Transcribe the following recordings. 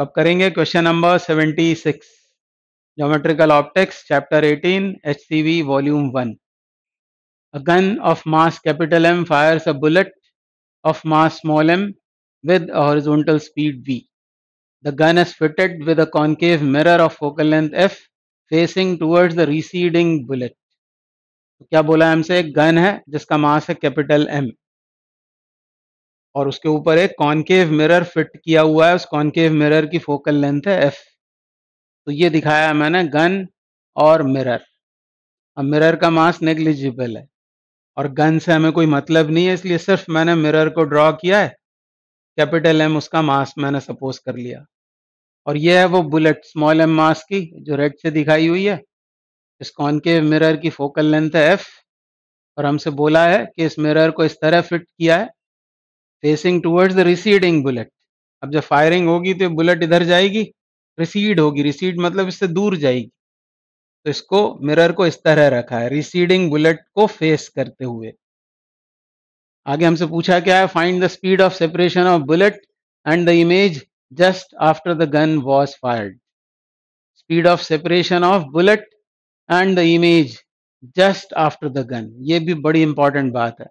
अब करेंगे question number seventy six geometrical optics chapter eighteen H C V volume one a gun of mass capital M fire a bullet of mass small M with horizontal speed V the gun is fitted with a concave mirror of focal length F facing towards the receding bullet क्या बोला हमसे एक gun है जिसका मास है capital M और उसके ऊपर एक कॉनकेव मिरर फिट किया हुआ है उस कॉनकेव मिरर की फोकल लेंथ है एफ तो ये दिखाया मैंने गन और मिरर अब मिरर का मास नेग्लिजिबल है और गन से हमें कोई मतलब नहीं है इसलिए सिर्फ मैंने मिरर को ड्रॉ किया है कैपिटल एम उसका मास मैंने सपोज कर लिया और ये है वो बुलेट स्मॉल एम मास की जो रेड से दिखाई हुई है इस कॉनकेव मिरर की फोकल लेंथ है एफ और हमसे बोला है कि इस मिरर को इस तरह फिट किया है facing towards the receding bullet अब जब फायरिंग होगी तो बुलेट इधर जाएगी रिसीड होगी रिसीड मतलब इससे दूर जाएगी तो इसको मिरर को इस तरह रखा है रिसीडिंग बुलेट को फेस करते हुए आगे हमसे पूछा क्या है find the speed of separation of bullet and the image just after the gun was fired speed of separation of bullet and the image just after the gun ये भी बड़ी इंपॉर्टेंट बात है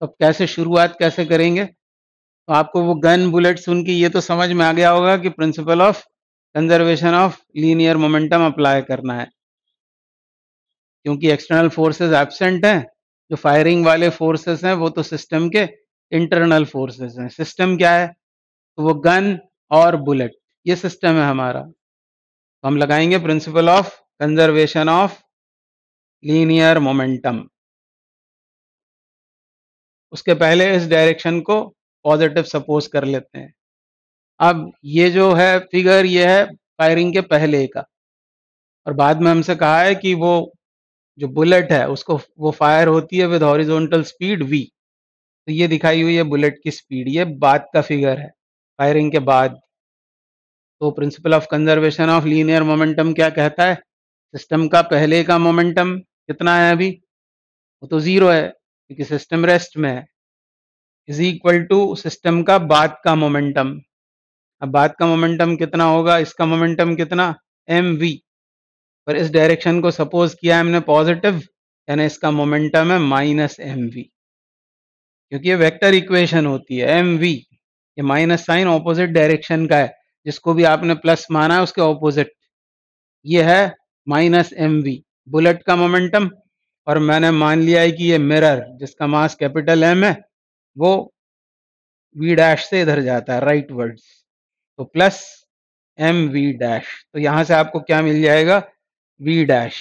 तो अब कैसे शुरुआत कैसे करेंगे तो आपको वो गन बुलेट सुन के ये तो समझ में आ गया होगा कि principle of conservation of linear momentum apply करना है क्योंकि एक्सटर्नल फोर्सेस एबसेंट हैं जो फायरिंग वाले फोर्सेस हैं वो तो सिस्टम के इंटरनल फोर्सेस हैं सिस्टम क्या है तो वो गन और बुलेट ये सिस्टम है हमारा तो हम लगाएंगे principle of conservation of linear momentum उसके पहले इस डायरेक्शन को पॉजिटिव सपोज कर लेते हैं अब ये जो है फिगर ये है फायरिंग के पहले का और बाद में हमसे कहा है कि वो जो बुलेट है उसको वो फायर होती है विद हॉरिजॉन्टल स्पीड वी तो ये दिखाई हुई है बुलेट की स्पीड ये बाद का फिगर है फायरिंग के बाद तो principle of conservation of linear momentum क्या कहता है सिस्टम का पहले का मोमेंटम कितना है अभी वो तो जीरो है क्योंकि सिस्टम रेस्ट में है इज इक्वल टू सिस्टम का बात का मोमेंटम अब बात का मोमेंटम कितना होगा इसका मोमेंटम कितना एम वी पर इस डायरेक्शन को सपोज किया है हमने पॉजिटिव यानी इसका मोमेंटम है माइनस एम वी क्योंकि ये वेक्टर इक्वेशन होती है एम वी ये माइनस साइन ऑपोजिट डायरेक्शन का है जिसको भी आपने प्लस माना है उसके ऑपोजिट ये है माइनस एम वी बुलेट का मोमेंटम और मैंने मान लिया है कि ये मिरर जिसका मास कैपिटल एम है वो वी डैश से इधर जाता है राइट वर्ड्स तो प्लस एम वी डैश तो यहां से आपको क्या मिल जाएगा वी डैश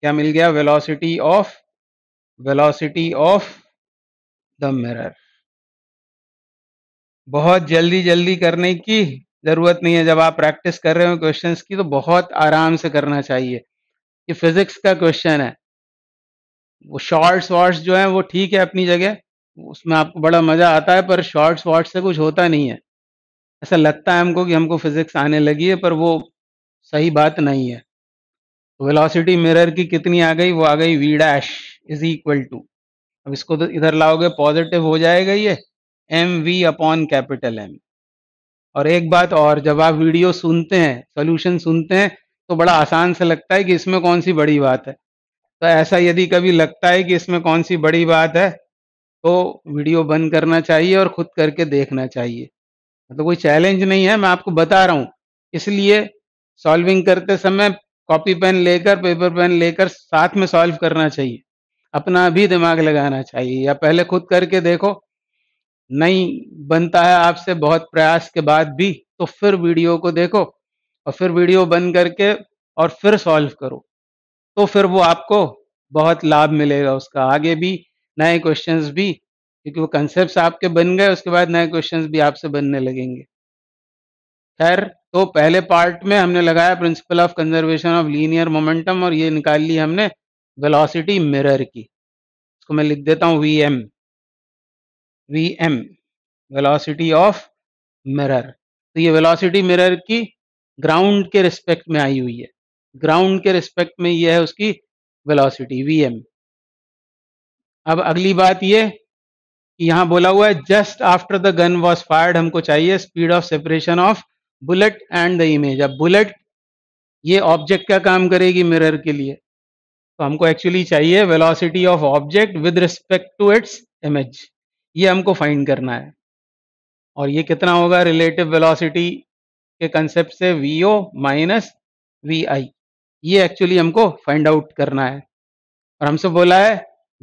क्या मिल गया velocity of velocity of the mirror बहुत जल्दी जल्दी करने की जरूरत नहीं है जब आप प्रैक्टिस कर रहे हो क्वेश्चंस की तो बहुत आराम से करना चाहिए ये फिजिक्स का क्वेश्चन है वो शॉर्ट्स वॉर्ट्स जो है वो ठीक है अपनी जगह उसमें आपको बड़ा मजा आता है पर शॉर्ट्स वॉर्ट्स से कुछ होता नहीं है ऐसा लगता है हमको कि हमको फिजिक्स आने लगी है पर वो सही बात नहीं है वेलोसिटी मिरर की कितनी आ गई वो आ गई V dash is equal to अब इसको तो इधर लाओगे पॉजिटिव हो जाएगा ये M V upon capital M और एक बात और जब आप वीडियो सुनते हैं सोल्यूशन सुनते हैं तो बड़ा आसान से लगता है कि इसमें कौन सी बड़ी बात है तो ऐसा यदि कभी लगता है कि इसमें कौन सी बड़ी बात है तो वीडियो बंद करना चाहिए और खुद करके देखना चाहिए मतलब तो कोई चैलेंज नहीं है मैं आपको बता रहा हूँ इसलिए सॉल्विंग करते समय कॉपी पेन लेकर पेपर पेन लेकर साथ में सॉल्व करना चाहिए अपना भी दिमाग लगाना चाहिए या पहले खुद करके देखो नहीं बनता है आपसे बहुत प्रयास के बाद भी तो फिर वीडियो को देखो और फिर वीडियो बंद करके और फिर सॉल्व करो तो फिर वो आपको बहुत लाभ मिलेगा उसका आगे भी नए क्वेश्चंस भी क्योंकि वो कंसेप्ट आपके बन गए उसके बाद नए क्वेश्चंस भी आपसे बनने लगेंगे खैर तो पहले पार्ट में हमने लगाया principle of conservation of linear momentum और ये निकाल ली हमने वेलोसिटी मिरर की इसको मैं लिख देता हूँ V M V M velocity of mirror तो ये वेलोसिटी मिरर की ग्राउंड के रिस्पेक्ट में आई हुई है ग्राउंड के रिस्पेक्ट में यह है उसकी वेलोसिटी एम अब अगली बात यह यहां बोला हुआ है just after the gun was fired हमको चाहिए speed of separation of bullet and the image अब बुलेट ये ऑब्जेक्ट का काम करेगी मिरर के लिए तो हमको एक्चुअली चाहिए velocity of object with respect to its image ये हमको फाइंड करना है और ये कितना होगा रिलेटिव वेलोसिटी के कंसेप्ट से V O minus V I ये एक्चुअली हमको फाइंड आउट करना है और हमसे बोला है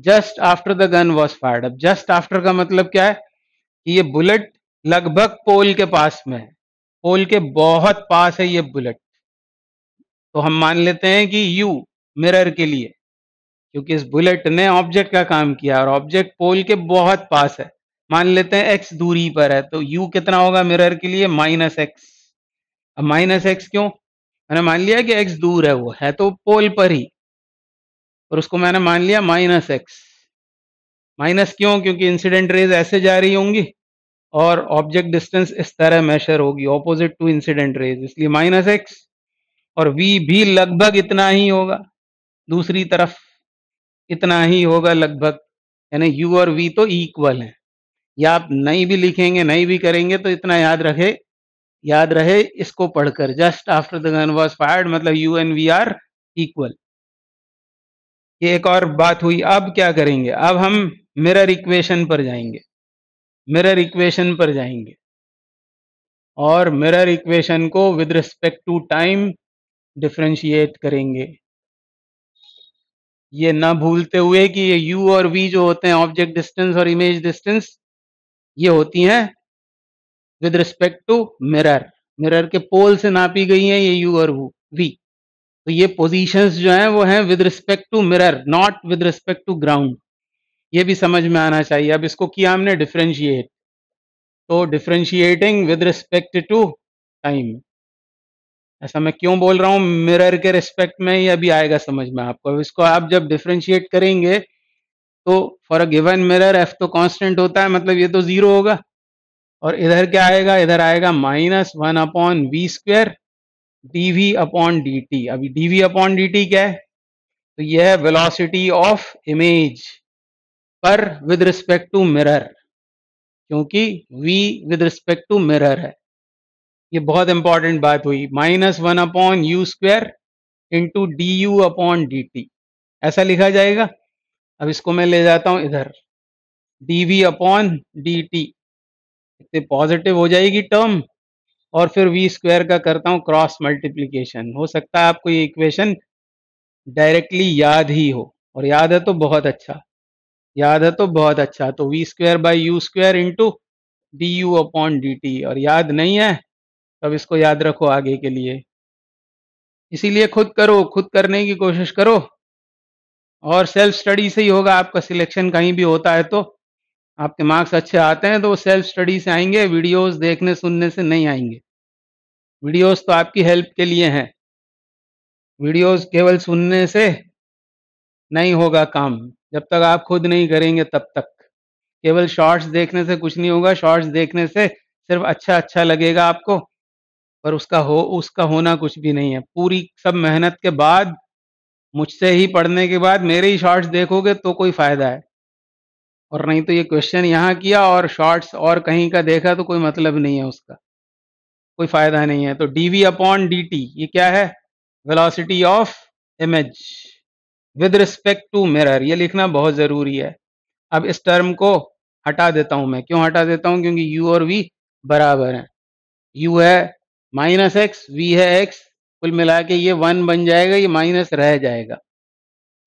just after the gun was fired अब जस्ट आफ्टर का मतलब क्या है कि ये बुलेट लगभग पोल के पास में है पोल के बहुत पास है ये बुलेट तो हम मान लेते हैं कि यू मिरर के लिए क्योंकि इस बुलेट ने ऑब्जेक्ट का काम किया और ऑब्जेक्ट पोल के बहुत पास है मान लेते हैं एक्स दूरी पर है तो यू कितना होगा मिरर के लिए माइनस एक्स अब माइनस एक्स क्यों मैंने मान लिया कि एक्स दूर है वो है तो पोल पर ही और उसको मैंने मान लिया माइनस एक्स माइनस क्यों क्योंकि इंसिडेंट रेज ऐसे जा रही होंगी और ऑब्जेक्ट डिस्टेंस इस तरह मेशर होगी ऑपोजिट टू इंसिडेंट रेज इसलिए माइनस एक्स और v भी लगभग इतना ही होगा दूसरी तरफ इतना ही होगा लगभग यानी u और v तो इक्वल है या आप नहीं भी लिखेंगे नहीं भी करेंगे तो इतना याद रखे याद रहे इसको पढ़कर just after the gun was fired मतलब U and V are equal ये एक और बात हुई अब क्या करेंगे अब हम मिरर इक्वेशन पर जाएंगे मिरर इक्वेशन पर जाएंगे और मिरर इक्वेशन को with respect to time differentiate करेंगे ये ना भूलते हुए कि ये यू और वी जो होते हैं ऑब्जेक्ट डिस्टेंस और इमेज डिस्टेंस ये होती हैं with respect to mirror mirror के पोल से नापी गई है ये यू और वो वी तो ये पोजीशंस जो हैं वो हैं with respect to mirror not with respect to ground ये भी समझ में आना चाहिए अब इसको किया हमने डिफ्रेंशिएट तो differentiating with respect to time ऐसा मैं क्यों बोल रहा हूँ मिरर के रिस्पेक्ट में ये अभी आएगा समझ में आपको इसको आप जब डिफ्रेंशिएट करेंगे तो for a given mirror F तो कांस्टेंट होता है मतलब ये तो जीरो होगा और इधर क्या आएगा इधर आएगा minus one upon V square DV upon D T अभी डीवी अपॉन डी टी क्या है तो यह है वेलोसिटी ऑफ इमेज पर विद रिस्पेक्ट टू मिरर क्योंकि V with respect to mirror है ये बहुत इंपॉर्टेंट बात हुई minus one upon U square into D U upon D T ऐसा लिखा जाएगा अब इसको मैं ले जाता हूं इधर D V upon D T सकते पॉजिटिव हो जाएगी टर्म और फिर वी स्क्वायर का करता हूँ क्रॉस मल्टीप्लीकेशन हो सकता है आपको ये इक्वेशन डायरेक्टली याद ही हो और याद है तो बहुत अच्छा याद है तो बहुत अच्छा तो V square by U square into D U upon D T और याद नहीं है तब इसको याद रखो आगे के लिए इसीलिए खुद करो खुद करने की कोशिश करो और सेल्फ स्टडी से ही होगा आपका सिलेक्शन कहीं भी होता है तो आपके मार्क्स अच्छे आते हैं तो वो सेल्फ स्टडी से आएंगे वीडियोस देखने सुनने से नहीं आएंगे वीडियोस तो आपकी हेल्प के लिए हैं वीडियोस केवल सुनने से नहीं होगा काम जब तक आप खुद नहीं करेंगे तब तक केवल शॉर्ट्स देखने से कुछ नहीं होगा शॉर्ट्स देखने से सिर्फ अच्छा अच्छा लगेगा आपको पर उसका हो उसका होना कुछ भी नहीं है पूरी सब मेहनत के बाद मुझसे ही पढ़ने के बाद मेरे ही शॉर्ट्स देखोगे तो कोई फायदा है और नहीं तो ये क्वेश्चन यहाँ किया और शॉर्ट्स और कहीं का देखा तो कोई मतलब नहीं है उसका कोई फायदा नहीं है तो वी अपॉन टी ये क्या है velocity of image with respect to mirror ये लिखना बहुत ज़रूरी है अब इस टर्म को हटा देता हूं मैं क्यों हटा देता हूँ क्योंकि u और v बराबर हैं u है माइनस एक्स वी है एक्स कुल मिला के ये वन बन जाएगा ये माइनस रह जाएगा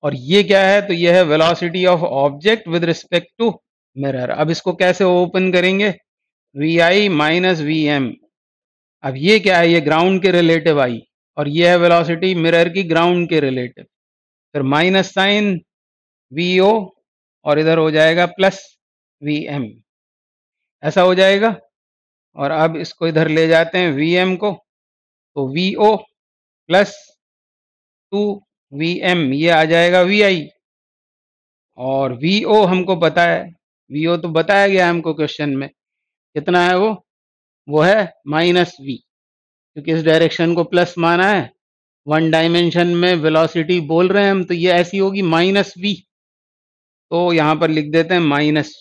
और ये क्या है तो ये है velocity of object with respect to mirror अब इसको कैसे ओपन करेंगे V I minus V M अब ये क्या है ये ग्राउंड के रिलेटिव आई और ये है वेलोसिटी मिरर की ग्राउंड के रिलेटिव फिर माइनस साइन वी ओ और इधर हो जाएगा प्लस वी एम ऐसा हो जाएगा और अब इसको इधर ले जाते हैं वी एम को तो V O plus two V M ये आ जाएगा वी आई और वी ओ हमको पता है वी ओ तो बताया गया हमको क्वेश्चन में कितना है वो वो है माइनस वी क्योंकि इस डायरेक्शन को प्लस माना है वन डायमेंशन में वेलोसिटी बोल रहे हैं हम तो ये ऐसी होगी माइनस वी तो यहाँ पर लिख देते हैं माइनस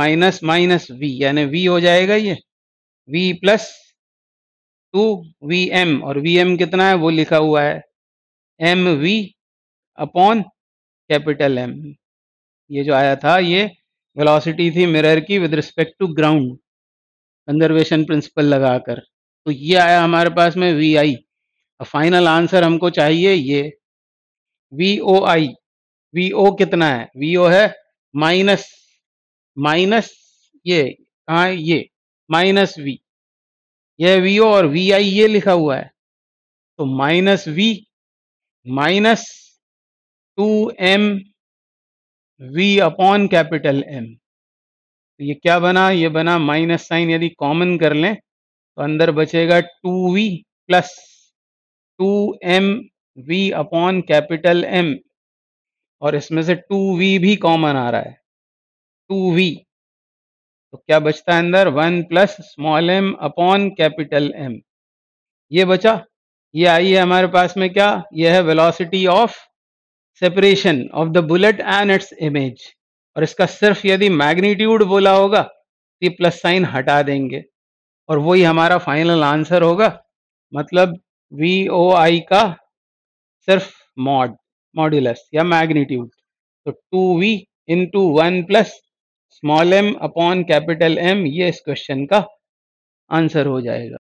माइनस माइनस वी यानी वी हो जाएगा ये V plus two V M और वी एम कितना है वो लिखा हुआ है M V upon capital M ये जो आया था ये वेलोसिटी थी मिरर की with respect to ground conservation principle लगाकर तो ये आया हमारे पास में वी आई फाइनल आंसर हमको चाहिए ये वी ओ आई वी ओ कितना है वी ओ है माइनस माइनस ये कहा ये माइनस वी यह वी ओ और वी आई ये लिखा हुआ है तो minus V minus two M V upon capital M तो ये क्या बना ये बना माइनस साइन यदि कॉमन कर लें तो अंदर बचेगा two V plus two M V upon capital M और इसमें से टू वी भी कॉमन आ रहा है टू वी तो क्या बचता है अंदर one plus small M upon capital M ये बचा ये आई है हमारे पास में क्या ये है velocity of separation of the bullet and its image और इसका सिर्फ यदि मैग्नीट्यूड बोला होगा तो ये प्लस साइन हटा देंगे और वही हमारा फाइनल आंसर होगा मतलब वी ओ आई का सिर्फ मॉड मॉड्यूलस या मैग्नीट्यूड तो two V into one plus small M upon capital M ये इस क्वेश्चन का आंसर हो जाएगा